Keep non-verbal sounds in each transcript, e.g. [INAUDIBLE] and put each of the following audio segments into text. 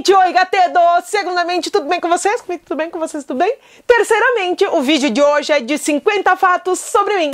Primeiramente, oi gatedo! Segundamente, tudo bem com vocês? Comigo tudo bem com vocês? Tudo bem? Terceiramente, o vídeo de hoje é de 50 fatos sobre mim.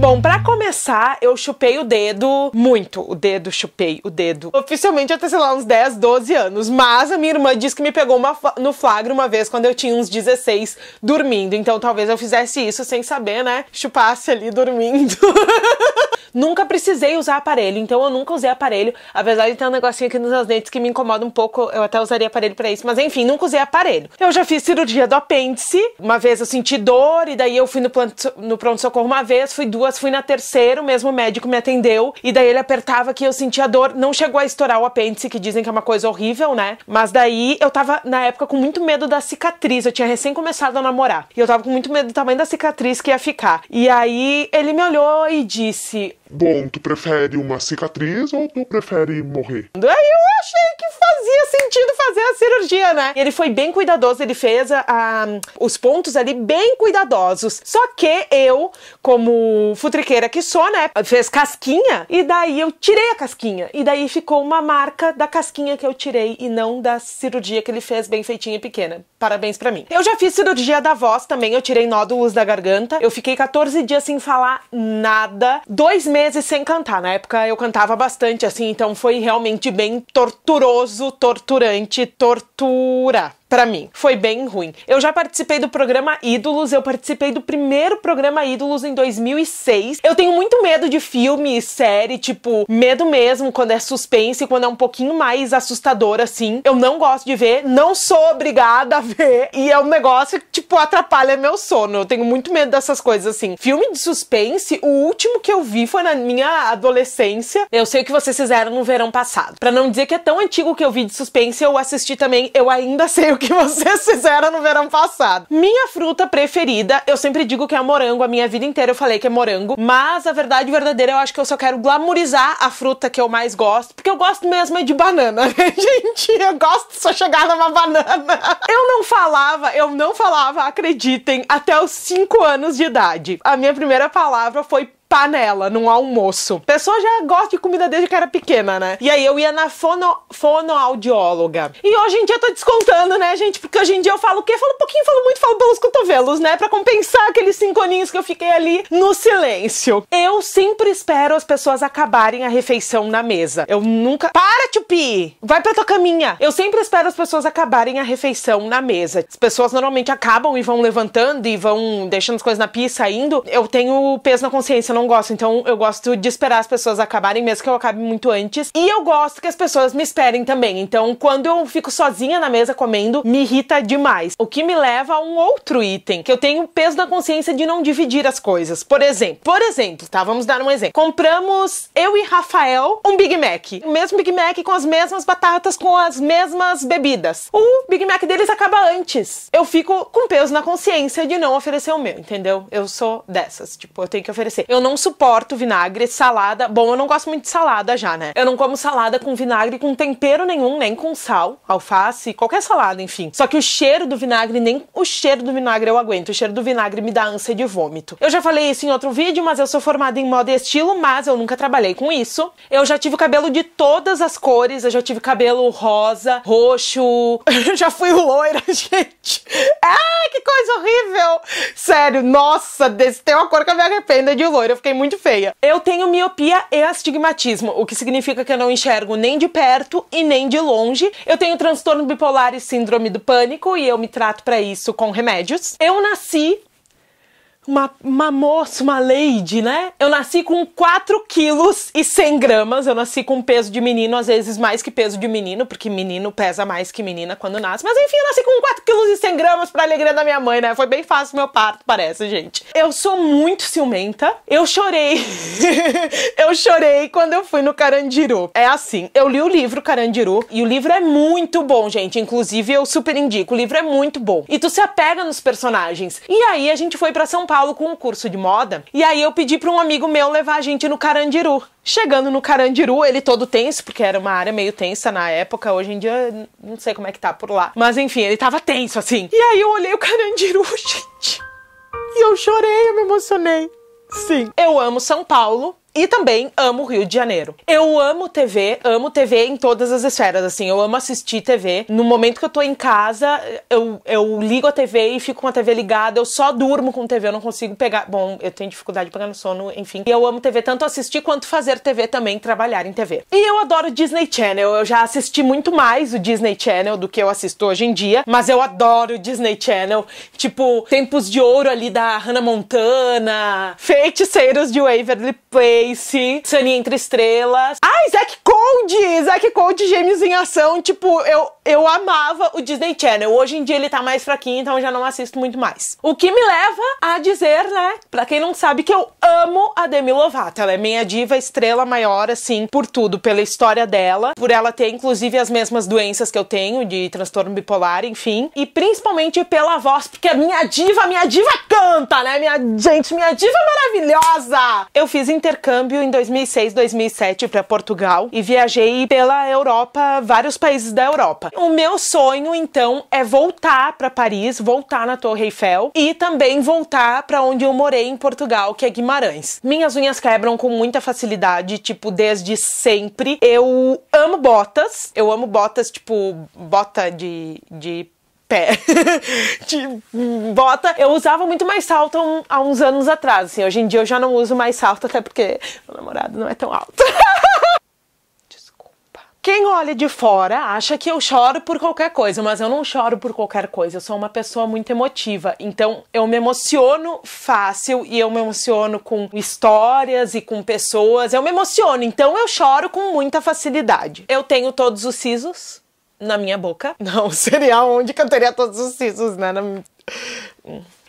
Bom, para começar, eu chupei o dedo muito. O dedo, chupei o dedo. Oficialmente até, sei lá, uns 10, 12 anos. Mas a minha irmã disse que me pegou uma, no flagra uma vez quando eu tinha uns 16 dormindo. Então talvez eu fizesse isso sem saber, né? Chupasse ali dormindo. [LAUGHS] Nunca precisei usar aparelho, então eu nunca usei aparelho. Apesar de ter um negocinho aqui nos dentes que me incomoda um pouco, eu até usaria aparelho para isso. Mas enfim, nunca usei aparelho. Eu já fiz cirurgia do apêndice. Uma vez eu senti dor, e daí eu fui no, no pronto-socorro uma vez, fui duas, fui na terceira, o mesmo médico me atendeu. E daí ele apertava que eu sentia dor. Não chegou a estourar o apêndice, que dizem que é uma coisa horrível, né? Mas daí eu tava, na época, com muito medo da cicatriz. Eu tinha recém começado a namorar. E eu tava com muito medo do tamanho da cicatriz que ia ficar. E aí ele me olhou e disse: Bom, tu prefere uma cicatriz ou tu prefere morrer? Aí ah, eu achei que fazia sentido fazer a cirurgia, né? Ele foi bem cuidadoso, ele fez a, ah, a, ah, os pontos ali bem cuidadosos. Só que eu, como futriqueira que sou, né, fez casquinha e daí eu tirei a casquinha. E daí ficou uma marca da casquinha que eu tirei e não da cirurgia que ele fez bem feitinha e pequena. Parabéns para mim. Eu já fiz cirurgia da voz também, eu tirei nódulos da garganta. Eu fiquei 14 dias sem falar nada. Dois meses meses sem cantar. Na época eu cantava bastante, assim, então foi realmente bem torturoso, torturante, tortura para mim. Foi bem ruim. Eu já participei do programa Ídolos, eu participei do primeiro programa Ídolos em 2006. Eu tenho muito medo de filme e série, tipo, medo mesmo quando é suspense, quando é um pouquinho mais assustador assim. Eu não gosto de ver, não sou obrigada a ver e é um negócio que tipo atrapalha meu sono. Eu tenho muito medo dessas coisas assim. Filme de suspense, o último que eu vi foi na minha adolescência. Eu sei o que vocês fizeram no verão passado. Para não dizer que é tão antigo que eu vi de suspense, eu assisti também, eu ainda [LAUGHS] sei o [LAUGHS] que vocês fizeram no verão passado. Minha fruta preferida, eu sempre digo que é morango, a minha vida inteira eu falei que é morango, mas a verdade verdadeira eu acho que eu só quero glamorizar a fruta que eu mais gosto, porque eu gosto mesmo é de banana, [LAUGHS] né, gente? Eu gosto de só chegar numa banana. Eu não falava, eu não falava, acreditem, até os 5 anos de idade. A minha primeira palavra foi panela num almoço. Pessoa já gosta de comida desde que era pequena, né? E aí eu ia na fono, fonoaudióloga. E hoje em dia eu tô descontando, né, gente? Porque hoje em dia eu falo o quê? Falo um pouquinho, falo muito, falo pelos cotovelos, né? Pra compensar aqueles cinco aninhos que eu fiquei ali no silêncio. Eu sempre espero as pessoas acabarem a refeição na mesa. Eu nunca... Para, Tupi! Vai pra tua caminha! Eu sempre espero as pessoas acabarem a refeição na mesa. As pessoas normalmente acabam e vão levantando e vão deixando as coisas na pia e saindo. Eu tenho peso na consciência, não gosto. Então eu gosto de esperar as pessoas acabarem, mesmo que eu acabe muito antes. E eu gosto que as pessoas me esperem também. Então quando eu fico sozinha na mesa comendo, me irrita demais. O que me leva a um outro item, que eu tenho peso na consciência de não dividir as coisas. Por exemplo, por exemplo, tá? Vamos dar um exemplo. Compramos, eu e Rafael, um Big Mac. O mesmo Big Mac com as mesmas batatas, com as mesmas bebidas. O Big Mac deles acaba antes. Eu fico com peso na consciência de não oferecer o meu, entendeu? Eu sou dessas. Tipo, eu tenho que oferecer. Eu não não suporto vinagre, salada. Bom, eu não gosto muito de salada já, né? Eu não como salada com vinagre, com tempero nenhum, nem com sal, alface, qualquer salada, enfim. Só que o cheiro do vinagre, nem o cheiro do vinagre eu aguento. O cheiro do vinagre me dá ânsia de vômito. Eu já falei isso em outro vídeo, mas eu sou formada em moda e estilo, mas eu nunca trabalhei com isso. Eu já tive cabelo de todas as cores, eu já tive cabelo rosa, roxo, eu [LAUGHS] já fui loira, [LAUGHS] gente. Ah, que coisa horrível! Sério, nossa, desse tem uma cor que eu me arrependo de loira fiquei muito feia. Eu tenho miopia e astigmatismo, o que significa que eu não enxergo nem de perto e nem de longe. Eu tenho transtorno bipolar e síndrome do pânico e eu me trato para isso com remédios. Eu nasci uma, uma moça, uma lady, né? Eu nasci com 4 quilos e 100 gramas. Eu nasci com peso de menino, às vezes mais que peso de menino, porque menino pesa mais que menina quando nasce. Mas enfim, eu nasci com 4 quilos e 100 gramas pra alegria da minha mãe, né? Foi bem fácil meu parto, parece, gente. Eu sou muito ciumenta. Eu chorei. [LAUGHS] eu chorei quando eu fui no Carandiru. É assim, eu li o livro Carandiru e o livro é muito bom, gente. Inclusive, eu super indico. O livro é muito bom. E tu se apega nos personagens. E aí, a gente foi para São Paulo Paulo com um curso de moda. E aí eu pedi para um amigo meu levar a gente no Carandiru. Chegando no Carandiru, ele todo tenso, porque era uma área meio tensa na época. Hoje em dia, não sei como é que tá por lá. Mas enfim, ele tava tenso assim. E aí eu olhei o Carandiru, [LAUGHS] gente. E eu chorei, eu me emocionei. Sim. Eu amo São Paulo, e também amo o Rio de Janeiro. Eu amo TV, amo TV em todas as esferas, assim. Eu amo assistir TV. No momento que eu tô em casa, eu, eu ligo a TV e fico com a TV ligada. Eu só durmo com TV, eu não consigo pegar. Bom, eu tenho dificuldade de pegar no sono, enfim. E eu amo TV, tanto assistir quanto fazer TV também, trabalhar em TV. E eu adoro Disney Channel. Eu já assisti muito mais o Disney Channel do que eu assisto hoje em dia, mas eu adoro o Disney Channel. Tipo, Tempos de Ouro ali da Hannah Montana, Feiticeiros de Waverly Place. Grace, Sunny entre estrelas. Ah, Zack Cold! Zack Cold, Gêmeos em Ação. Tipo, eu, eu amava o Disney Channel. Hoje em dia ele tá mais fraquinho, então eu já não assisto muito mais. O que me leva a dizer, né, pra quem não sabe, que eu amo a Demi Lovato. Ela é minha diva, estrela maior, assim, por tudo, pela história dela, por ela ter, inclusive, as mesmas doenças que eu tenho, de transtorno bipolar, enfim. E principalmente pela voz, porque a minha diva, minha diva canta, né? Minha gente, minha diva maravilhosa! Eu fiz intercâmbio intercâmbio em 2006, 2007 para Portugal e viajei pela Europa, vários países da Europa. O meu sonho então é voltar para Paris, voltar na Torre Eiffel e também voltar para onde eu morei em Portugal, que é Guimarães. Minhas unhas quebram com muita facilidade, tipo desde sempre. Eu amo botas, eu amo botas tipo bota de de pé [LAUGHS] de bota. Eu usava muito mais salto há uns anos atrás, assim. Hoje em dia eu já não uso mais salto, até porque meu namorado não é tão alto. [LAUGHS] Quem olha de fora acha que eu choro por qualquer coisa, mas eu não choro por qualquer coisa. Eu sou uma pessoa muito emotiva, então eu me emociono fácil e eu me emociono com histórias e com pessoas. Eu me emociono, então eu choro com muita facilidade. Eu tenho todos os sisos, na minha boca. [LAUGHS] Não, seria onde cantaria todos os sisos, né? Na...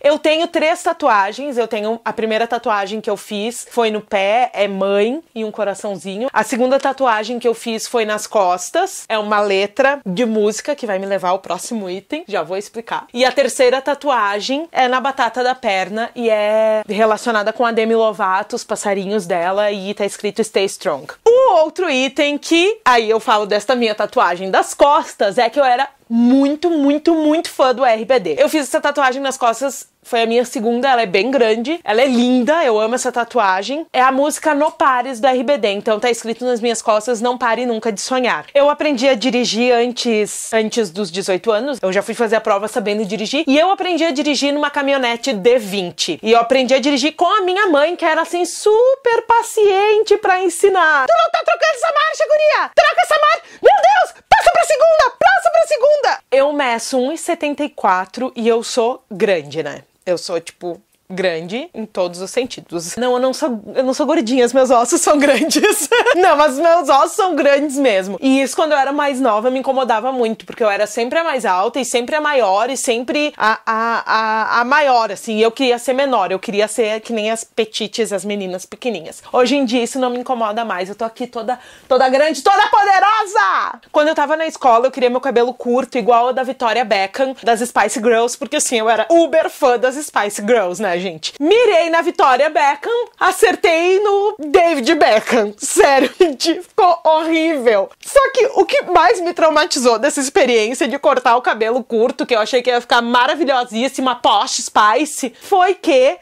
Eu tenho três tatuagens. Eu tenho a primeira tatuagem que eu fiz foi no pé, é mãe e um coraçãozinho. A segunda tatuagem que eu fiz foi nas costas, é uma letra de música que vai me levar ao próximo item, já vou explicar. E a terceira tatuagem é na batata da perna e é relacionada com a Demi Lovato, os passarinhos dela e tá escrito Stay Strong. O outro item que aí eu falo desta minha tatuagem das costas é que eu era muito, muito, muito fã do RBD. Eu fiz essa tatuagem nas costas foi a minha segunda, ela é bem grande, ela é linda, eu amo essa tatuagem. É a música No Pares do RBD, então tá escrito nas minhas costas Não Pare Nunca de Sonhar. Eu aprendi a dirigir antes, antes dos 18 anos, eu já fui fazer a prova sabendo dirigir, e eu aprendi a dirigir numa caminhonete D20. E eu aprendi a dirigir com a minha mãe, que era assim super paciente para ensinar. Tu não tá trocando essa marcha, guria! Troca essa marcha! Meu Deus! pra segunda! Praça pra segunda! Eu meço 1,74 e eu sou grande, né? Eu sou, tipo, grande em todos os sentidos. Não, eu não sou, eu não sou gordinha, os meus ossos são grandes. [LAUGHS] não, mas meus ossos são grandes mesmo. E isso quando eu era mais nova me incomodava muito, porque eu era sempre a mais alta e sempre a maior e sempre a, a, a, a maior, assim. Eu queria ser menor, eu queria ser que nem as petites, as meninas pequenininhas. Hoje em dia isso não me incomoda mais. Eu tô aqui toda, toda grande, toda poderosa! Quando eu tava na escola, eu queria meu cabelo curto, igual o da Victoria Beckham, das Spice Girls, porque assim, eu era uber fã das Spice Girls, né, gente. Mirei na Vitória Beckham, acertei no David Beckham. Sério, [LAUGHS] ficou horrível. Só que o que mais me traumatizou dessa experiência de cortar o cabelo curto, que eu achei que ia ficar maravilhosíssima, poche spice, foi que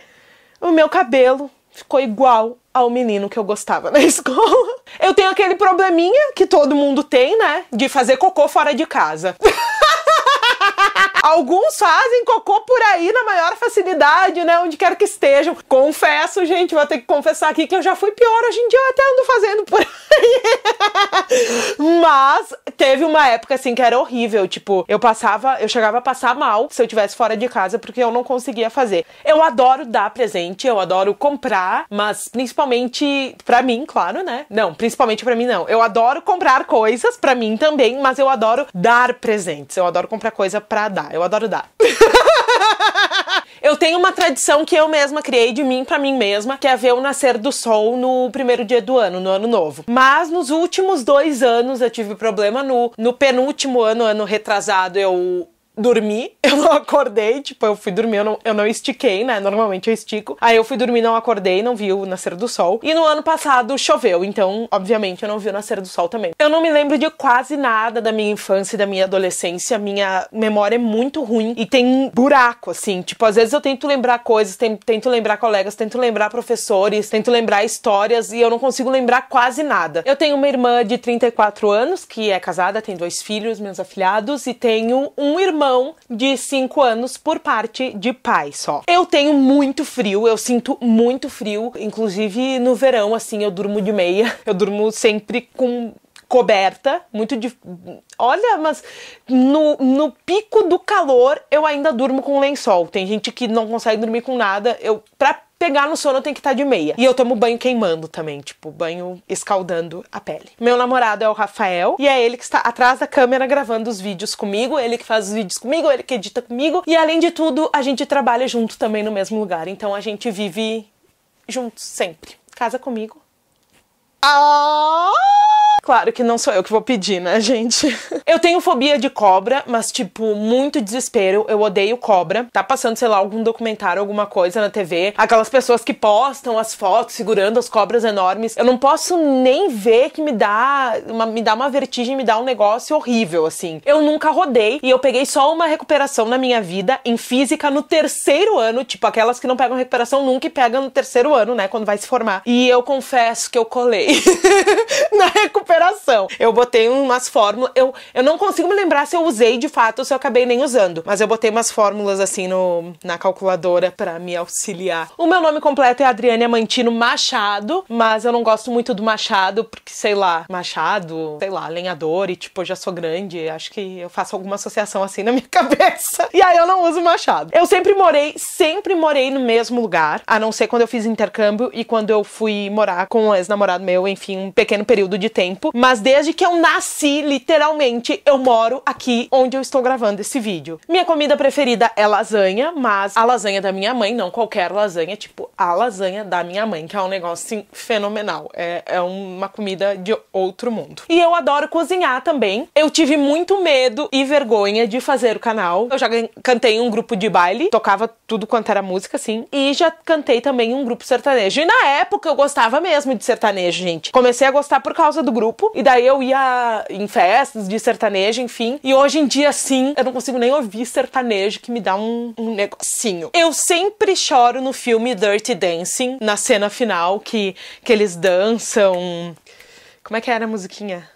o meu cabelo ficou igual ao menino que eu gostava [LAUGHS] na escola. Eu tenho aquele probleminha que todo mundo tem, né? De fazer cocô fora de casa. [LAUGHS] Alguns fazem cocô por aí na maior facilidade, né? Onde quer que estejam. Confesso, gente, vou ter que confessar aqui que eu já fui pior. Hoje em dia eu até ando fazendo por aí. [LAUGHS] Mas teve uma época assim que era horrível. Tipo, eu passava, eu chegava a passar mal se eu tivesse fora de casa porque eu não conseguia fazer. Eu adoro dar presente, eu adoro comprar, mas principalmente para mim, claro, né? Não, principalmente para mim não. Eu adoro comprar coisas para mim também, mas eu adoro dar presentes. Eu adoro comprar coisa para dar. Eu adoro dar. [LAUGHS] Eu tenho uma tradição que eu mesma criei de mim para mim mesma, que é ver o nascer do sol no primeiro dia do ano, no ano novo. Mas nos últimos dois anos eu tive problema no, no penúltimo ano, ano retrasado, eu dormi, [LAUGHS] eu não acordei, tipo, eu fui dormir, eu não, eu não estiquei, né? Normalmente eu estico. Aí eu fui dormir, não acordei, não vi o nascer do sol. E no ano passado choveu, então, obviamente, eu não vi o nascer do sol também. Eu não me lembro de quase nada da minha infância e da minha adolescência. Minha memória é muito ruim e tem buraco, assim. Tipo, às vezes eu tento lembrar coisas, tento lembrar colegas, tento lembrar professores, tento lembrar histórias e eu não consigo lembrar quase nada. Eu tenho uma irmã de 34 anos que é casada, tem dois filhos, meus afilhados, e tenho um irmão irmão de 5 anos por parte de pai só. Eu tenho muito frio, eu sinto muito frio, inclusive no verão, assim, eu durmo de meia, eu durmo sempre com coberta, muito de. Olha, mas no, no pico do calor eu ainda durmo com lençol. Tem gente que não consegue dormir com nada. Eu, pra pegar no sono tem que estar tá de meia. E eu tomo banho queimando também, tipo, banho escaldando a pele. Meu namorado é o Rafael e é ele que está atrás da câmera gravando os vídeos comigo, ele que faz os vídeos comigo, ele que edita comigo. E além de tudo, a gente trabalha junto também no mesmo lugar, então a gente vive juntos sempre. Casa comigo. Ah! Claro que não sou eu que vou pedir, né, gente? [LAUGHS] eu tenho fobia de cobra, mas, tipo, muito desespero. Eu odeio cobra. Tá passando, sei lá, algum documentário, alguma coisa na TV. Aquelas pessoas que postam as fotos segurando as cobras enormes. Eu não posso nem ver que me dá uma, me dá uma vertigem, me dá um negócio horrível, assim. Eu nunca rodei e eu peguei só uma recuperação na minha vida em física no terceiro ano. Tipo, aquelas que não pegam recuperação nunca e pegam no terceiro ano, né? Quando vai se formar. E eu confesso que eu colei [LAUGHS] na recuperação recuperação. Eu botei umas fórmulas, eu, eu não consigo me lembrar se eu usei de fato ou se eu acabei nem usando, mas eu botei umas fórmulas assim no, na calculadora para me auxiliar. O meu nome completo é Adriane Amantino Machado, mas eu não gosto muito do Machado porque, sei lá, Machado, sei lá, lenhador e tipo, eu já sou grande, acho que eu faço alguma associação assim na minha [LAUGHS] cabeça. E aí eu não uso Machado. Eu sempre morei, sempre morei no mesmo lugar, a não ser quando eu fiz intercâmbio e quando eu fui morar com um ex-namorado meu, enfim, um pequeno período de tempo tempo, mas desde que eu nasci, literalmente, eu moro aqui onde eu estou gravando esse vídeo. Minha comida preferida é lasanha, mas a lasanha da minha mãe, não qualquer lasanha, tipo a lasanha da minha mãe, que é um negócio assim, fenomenal. É, é uma comida de outro mundo. E eu adoro cozinhar também. Eu tive muito medo e vergonha de fazer o canal. Eu já cantei um grupo de baile, tocava tudo quanto era música, assim, e já cantei também um grupo sertanejo. E na época eu gostava mesmo de sertanejo, gente. Comecei a gostar por causa do grupo, e daí eu ia em festas de sertanejo, enfim. E hoje em dia, sim, eu não consigo nem ouvir sertanejo, que me dá um, um negocinho. Eu sempre choro no filme Dirty Dirty Dancing, na cena final, que, que eles dançam. Como é que era a musiquinha?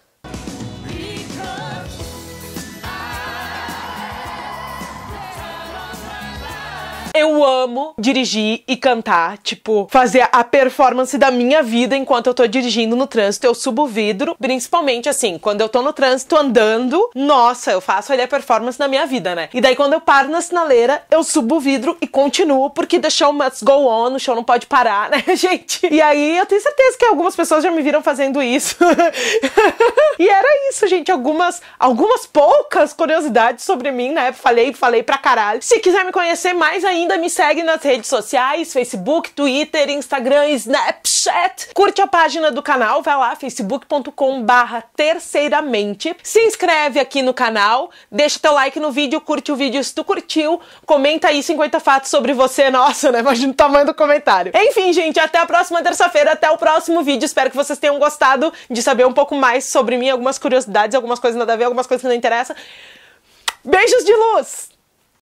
Eu amo dirigir e cantar, tipo, fazer a performance da minha vida enquanto eu tô dirigindo no trânsito. Eu subo o vidro, principalmente assim, quando eu tô no trânsito andando, nossa, eu faço ali a performance da minha vida, né? E daí quando eu paro na sinaleira, eu subo o vidro e continuo, porque the show must go on, o show não pode parar, [LAUGHS] né, gente? E aí eu tenho certeza que algumas pessoas já me viram fazendo isso. [LAUGHS] e era isso, gente. Algumas, algumas poucas curiosidades sobre mim, né? Falei, falei pra caralho. Se quiser me conhecer mais ainda, ainda me segue nas redes sociais, Facebook, Twitter, Instagram Snapchat. Curte a página do canal, vai lá, facebook.com barra terceiramente. Se inscreve aqui no canal, deixa teu like no vídeo, curte o vídeo se tu curtiu, comenta aí 50 fatos sobre você. Nossa, né? Imagina o tamanho do comentário. Enfim, gente, até a próxima terça-feira, até o próximo vídeo. Espero que vocês tenham gostado de saber um pouco mais sobre mim, algumas curiosidades, algumas coisas nada a ver, algumas coisas que não interessam. Beijos de luz!